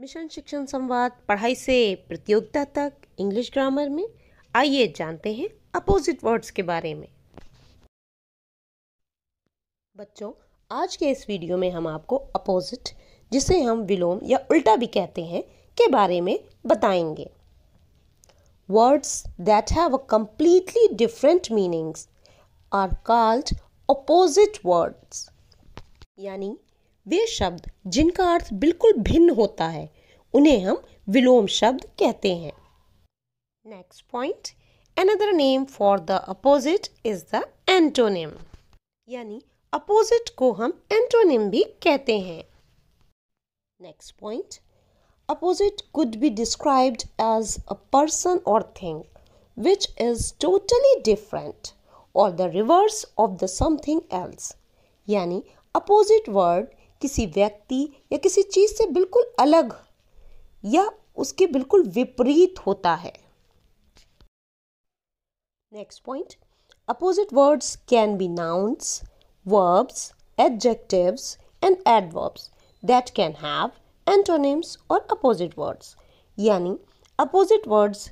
mission शिक्षण संवाद पढ़ाई से प्रतियोगिता तक इंग्लिश ग्रामर में आइए जानते हैं अपोजिट वर्ड्स के बारे में बच्चों आज के इस वीडियो में हम आपको अपोजिट जिसे हम विलोम या उल्टा भी कहते हैं के बारे में बताएंगे words that have a completely different meanings are called opposite words यानी वे शब्द जिनका अर्थ बिल्कुल भिन्न होता है उन्हें हम विलोम शब्द कहते हैं next point another name for the opposite is the antonym यानी अपोजिट को हम एंटोनिम भी कहते हैं next point opposite could be described as a person or thing which is totally different or the reverse of the something else यानी opposite word किसी व्यक्ति या किसी चीज से बिल्कुल अलग या उसके बिल्कुल विपरीत होता है next point opposite words can be nouns verbs adjectives and adverbs that can have antonyms or opposite words यानी अपोजिट वर्ड्स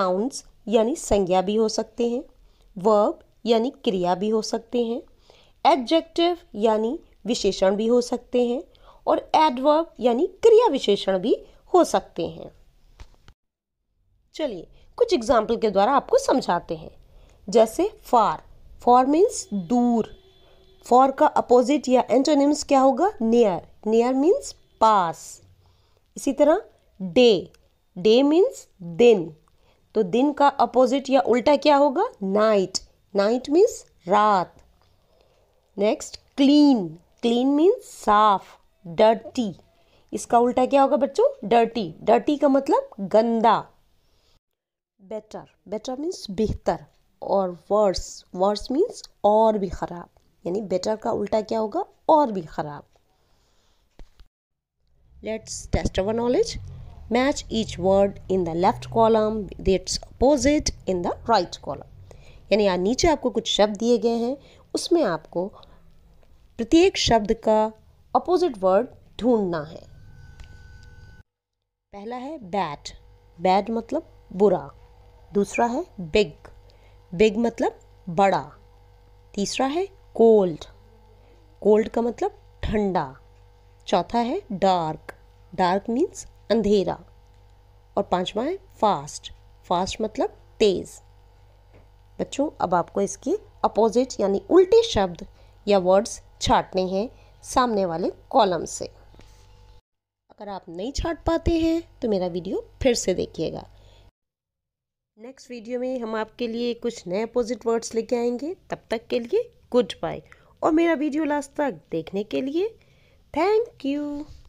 नाउंस यानी संज्ञा भी हो सकते हैं वर्ब यानी क्रिया भी हो सकते हैं एडजेक्टिव यानी विशेषण भी हो सकते हैं और एडवर्ब यानी क्रिया विशेषण भी हो सकते हैं चलिए कुछ एग्जाम्पल के द्वारा आपको समझाते हैं जैसे फार फॉर मीन्स दूर फॉर का अपोजिट या एंटोनिम्स क्या होगा नियर नियर मीन्स पास इसी तरह डे डे मीन्स दिन तो दिन का अपोजिट या उल्टा क्या होगा नाइट नाइट मीन्स रात नेक्स्ट क्लीन क्लीन मीन्स साफ डर्टी इसका उल्टा क्या होगा बच्चों डर्टी डर्टी का मतलब गंदा बेटर बेटर मीन्स बेहतर और वर्स वर्स मीन्स और भी ख़राब यानी बेटर का उल्टा क्या होगा और भी ख़राब let's test our knowledge match each word in the left column with opposite in the right column यानी यहाँ नीचे आपको कुछ शब्द दिए गए हैं उसमें आपको प्रत्येक शब्द का अपोजिट वर्ड ढूंढना है पहला है बैड बैड मतलब बुरा दूसरा है बिग बिग मतलब बड़ा तीसरा है कोल्ड कोल्ड का मतलब ठंडा चौथा है डार्क डार्क मीन्स अंधेरा और पांचवा है फास्ट फास्ट मतलब तेज़ बच्चों अब आपको इसके अपोजिट यानी उल्टे शब्द या वर्ड्स छाटने हैं सामने वाले कॉलम से अगर आप नहीं छाट पाते हैं तो मेरा वीडियो फिर से देखिएगा नेक्स्ट वीडियो में हम आपके लिए कुछ नए अपोजिट वर्ड्स लेके आएंगे तब तक के लिए गुड बाय और मेरा वीडियो लास्ट तक देखने के लिए थैंक यू